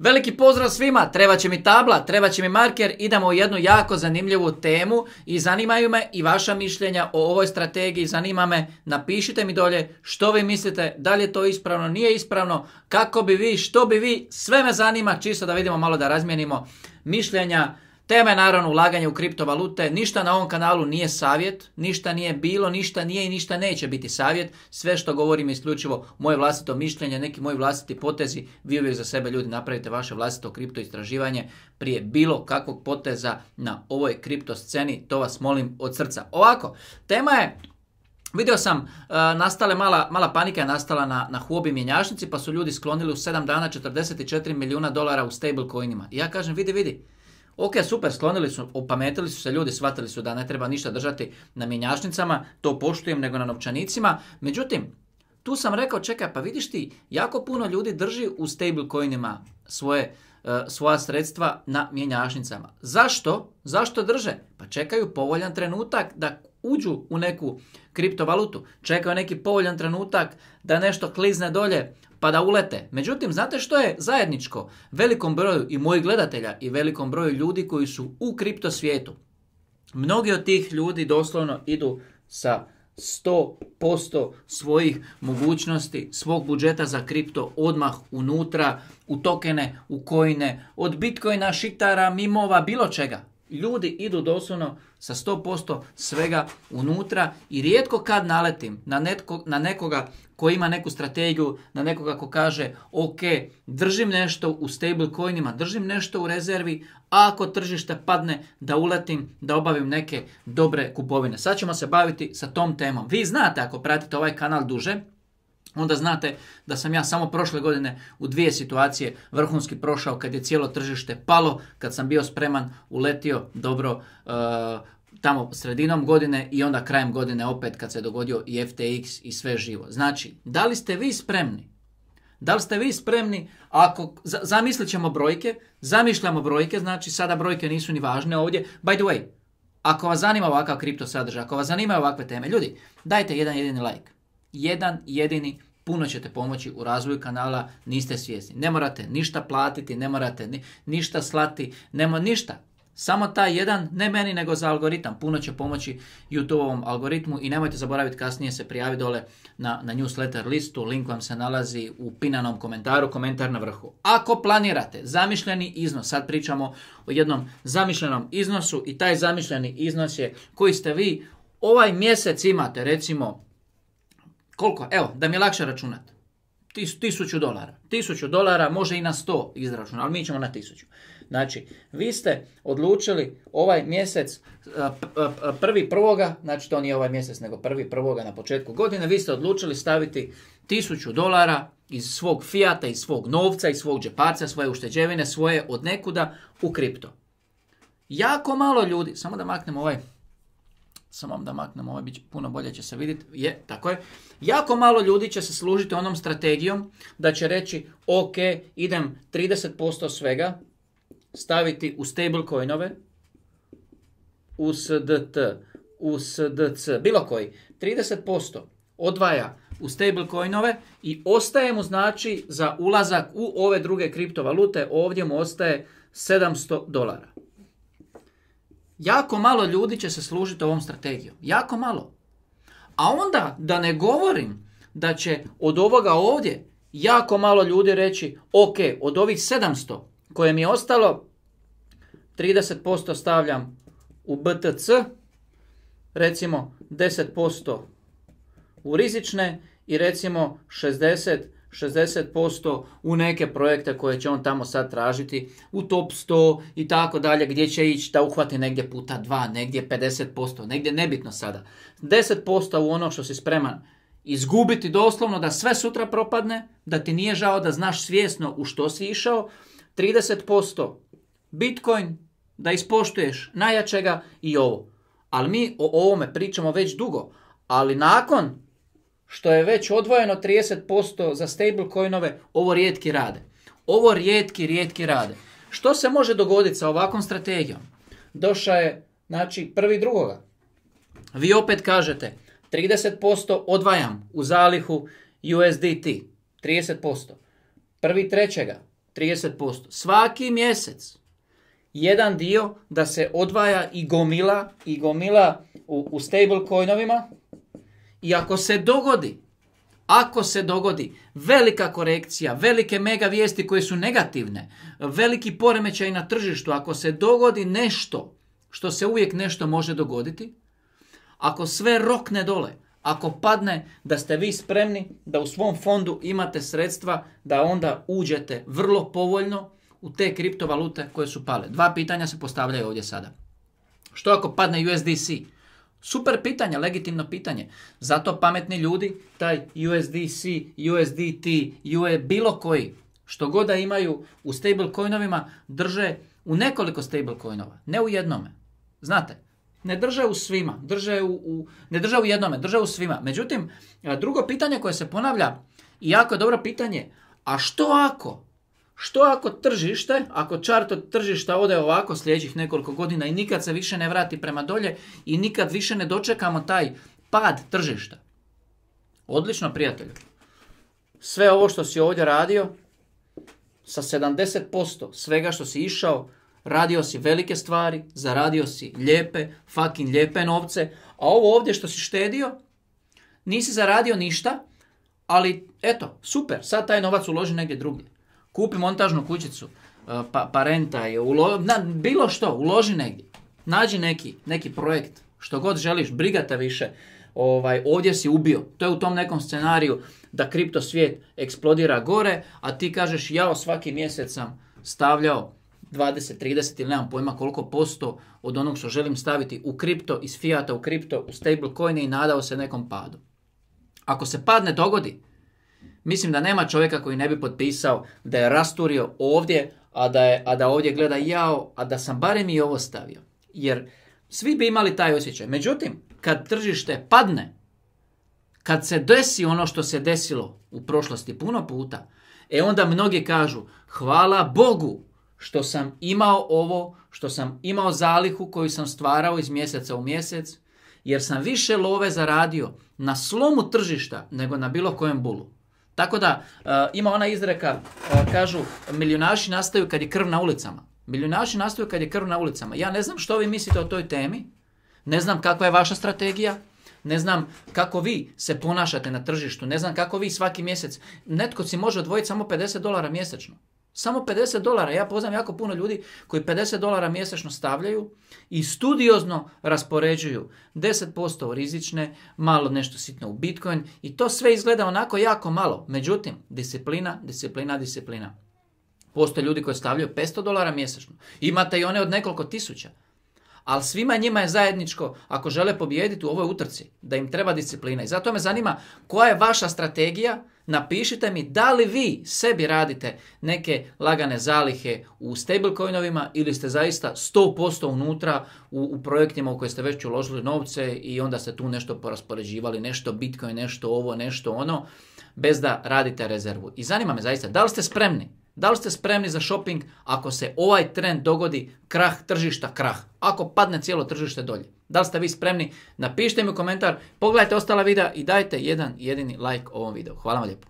Veliki pozdrav svima, treba će mi tabla, treba će mi marker, idemo u jednu jako zanimljivu temu i zanimaju me i vaša mišljenja o ovoj strategiji, zanima me, napišite mi dolje što vi mislite, da li je to ispravno, nije ispravno, kako bi vi, što bi vi, sve me zanima, čisto da vidimo malo da razmijenimo mišljenja, Tema je naravno ulaganje u kriptovalute, ništa na ovom kanalu nije savjet, ništa nije bilo, ništa nije i ništa neće biti savjet. Sve što govorim je isključivo moje vlastito mišljenje, neki moji vlastiti potezi. Vi uvijek za sebe ljudi napravite vaše vlastito kripto istraživanje prije bilo kakvog poteza na ovoj kripto sceni, to vas molim od srca. Ovako, tema je Vidio sam, e, nastale mala, panika je nastala na, na huobi mjenjačnici, pa su ljudi sklonili u 7 dana 44 milijuna dolara u stablecoinima. I ja kažem, vidi, vidi, Ok, super, sklonili su, opametili su se ljudi, shvatili su da ne treba ništa držati na mjenjašnicama, to poštujem nego na novčanicima. Međutim, tu sam rekao, čekaj, pa vidiš ti, jako puno ljudi drži u stablecoinima svoje, e, svoja sredstva na mjenjašnicama. Zašto? Zašto drže? Pa čekaju povoljan trenutak da uđu u neku kriptovalutu, čekaju neki povoljan trenutak da nešto klizne dolje, pa da ulete. Međutim, znate što je zajedničko velikom broju i mojih gledatelja i velikom broju ljudi koji su u kripto svijetu? Mnogi od tih ljudi doslovno idu sa 100% svojih mogućnosti, svog budžeta za kripto odmah unutra, u tokene, u kojine, od bitcoina, šitara, mimova, bilo čega ljudi idu doslovno sa 100% svega unutra i rijetko kad naletim na, netko, na nekoga koji ima neku strategiju, na nekoga ko kaže ok, držim nešto u stablecoinima, držim nešto u rezervi, a ako tržište padne da uletim, da obavim neke dobre kupovine. Sad ćemo se baviti sa tom temom. Vi znate ako pratite ovaj kanal duže, onda znate da sam ja samo prošle godine u dvije situacije vrhunski prošao kad je cijelo tržište palo, kad sam bio spreman, uletio dobro e, tamo sredinom godine i onda krajem godine opet kad se dogodio i FTX i sve živo. Znači, da li ste vi spremni? Da li ste vi spremni ako zamislit ćemo brojke, zamišljamo brojke, znači sada brojke nisu ni važne ovdje. By the way, ako vas zanima ovakav kripto sadržaj, ako vas zanimaju ovakve teme, ljudi, dajte jedan jedini like jedan jedini puno ćete pomoći u razvoju kanala, niste svjesni. Ne morate ništa platiti, ne morate ništa slati, nema ništa. Samo taj jedan, ne meni nego za algoritam, puno će pomoći YouTube-ovom algoritmu i nemojte zaboraviti kasnije se prijavi dole na, na newsletter listu, link vam se nalazi u pinanom komentaru, komentar na vrhu. Ako planirate zamišljeni iznos, sad pričamo o jednom zamišljenom iznosu i taj zamišljeni iznos je koji ste vi ovaj mjesec imate recimo koliko? Evo, da mi je lakše računat, tisuću dolara. Tisuću dolara, može i na sto izračunati, ali mi ćemo na tisuću. Znači, vi ste odlučili ovaj mjesec, eh, eh, eh, prvi prvoga, znači to nije ovaj mjesec, nego prvi prvoga na početku godine, vi ste odlučili staviti tisuću dolara iz svog fijata, iz svog novca, iz svog džeparca, svoje ušteđevine, svoje od nekuda u kripto. Jako malo ljudi, samo da maknemo ovaj samo da maknem ovo, bit, puno bolje će se vidjeti, je, tako je. Jako malo ljudi će se služiti onom strategijom da će reći, ok, idem 30% svega staviti u stablecoinove, u SDT, u SDC, bilo koji, 30% odvaja u stablecoinove i ostaje mu znači za ulazak u ove druge kriptovalute, ovdje mu ostaje 700 dolara. Jako malo ljudi će se služiti ovom strategijom. Jako malo. A onda, da ne govorim da će od ovoga ovdje jako malo ljudi reći ok, od ovih 700 koje mi je ostalo, 30% stavljam u BTC, recimo 10% u rizične i recimo 60 60% u neke projekte koje će on tamo sad tražiti, u top 100 i tako dalje, gdje će ići da uhvati negdje puta 2, negdje 50%, negdje nebitno sada. 10% u ono što si spreman izgubiti doslovno da sve sutra propadne, da ti nije žao da znaš svjesno u što si išao, 30% Bitcoin da ispoštuješ najjačega i ovo. Ali mi o ovome pričamo već dugo, ali nakon što je već odvojeno 30% za stablecoinove, ovo rijetki rade. Ovo rijetki, rijetki rade. Što se može dogoditi sa ovakvom strategijom? Došao je, znači, prvi drugoga. Vi opet kažete, 30% odvajam u zalihu USDT, 30%. Prvi trećega, 30%. Svaki mjesec jedan dio da se odvaja i gomila, i gomila u, u stablecoinovima, i ako se dogodi, ako se dogodi velika korekcija, velike mega vijesti koje su negativne, veliki poremećaj na tržištu, ako se dogodi nešto, što se uvijek nešto može dogoditi, ako sve rokne dole, ako padne da ste vi spremni da u svom fondu imate sredstva da onda uđete vrlo povoljno u te kriptovalute koje su pale. Dva pitanja se postavljaju ovdje sada. Što ako padne USDC? Super pitanje, legitimno pitanje. Zato pametni ljudi, taj USDC, USDT, UE, bilo koji, što god da imaju u stablecoinovima, drže u nekoliko stablecoinova, ne u jednome. Znate, ne drže u svima, drže u, u, ne drže u jednome, drže u svima. Međutim, drugo pitanje koje se ponavlja, i jako dobro pitanje, a što ako što ako tržište, ako čart od tržišta ode ovako sljedećih nekoliko godina i nikad se više ne vrati prema dolje i nikad više ne dočekamo taj pad tržišta? Odlično, prijatelju. Sve ovo što si ovdje radio, sa 70% svega što si išao, radio si velike stvari, zaradio si lijepe, fucking lijepe novce, a ovo ovdje što si štedio, nisi zaradio ništa, ali eto, super, sad taj novac uloži negdje drugdje. Kupi montažnu kućicu, e, pa, pa, renta je, ulo, na, bilo što, uloži negdje. Nađi neki, neki projekt, što god želiš, brigata više. Ovaj, ovdje si ubio. To je u tom nekom scenariju da kripto svijet eksplodira gore, a ti kažeš ja svaki mjesec sam stavljao 20, 30 ili nemam pojma koliko posto od onog što želim staviti u kripto, iz Fijata u kripto, u stablecoine i nadao se nekom padu. Ako se pad ne dogodi, Mislim da nema čovjeka koji ne bi potpisao da je rasturio ovdje, a da, je, a da ovdje gleda jao, a da sam barem i ovo stavio. Jer svi bi imali taj osjećaj. Međutim, kad tržište padne, kad se desi ono što se desilo u prošlosti puno puta, e onda mnogi kažu hvala Bogu što sam imao ovo, što sam imao zalihu koju sam stvarao iz mjeseca u mjesec, jer sam više love zaradio na slomu tržišta nego na bilo kojem bulu. Tako da e, ima ona izreka, e, kažu milionaši nastaju kad je krv na ulicama. Milionaši nastaju kad je krv na ulicama. Ja ne znam što vi mislite o toj temi, ne znam kakva je vaša strategija, ne znam kako vi se ponašate na tržištu, ne znam kako vi svaki mjesec. Netko si može odvojiti samo 50 dolara mjesečno. Samo 50 dolara. Ja poznam jako puno ljudi koji 50 dolara mjesečno stavljaju i studiozno raspoređuju 10% rizične, malo nešto sitno u Bitcoin i to sve izgleda onako jako malo. Međutim, disciplina, disciplina, disciplina. Postoje ljudi koji stavljaju 500 dolara mjesečno. Imate i one od nekoliko tisuća ali svima njima je zajedničko ako žele pobijediti u ovoj utrci, da im treba disciplina. I zato me zanima koja je vaša strategija, napišite mi da li vi sebi radite neke lagane zalihe u stablecoinovima ili ste zaista 100% unutra u, u projektima u koje ste već uložili novce i onda ste tu nešto poraspoređivali, nešto bitcoin, nešto ovo, nešto ono, bez da radite rezervu. I zanima me zaista, da li ste spremni da li ste spremni za shopping ako se ovaj trend dogodi krah tržišta krah? Ako padne cijelo tržište dolje. Da li ste vi spremni? Napišite mi u komentar, pogledajte ostala videa i dajte jedan jedini like ovom videu. Hvala vam lijepo.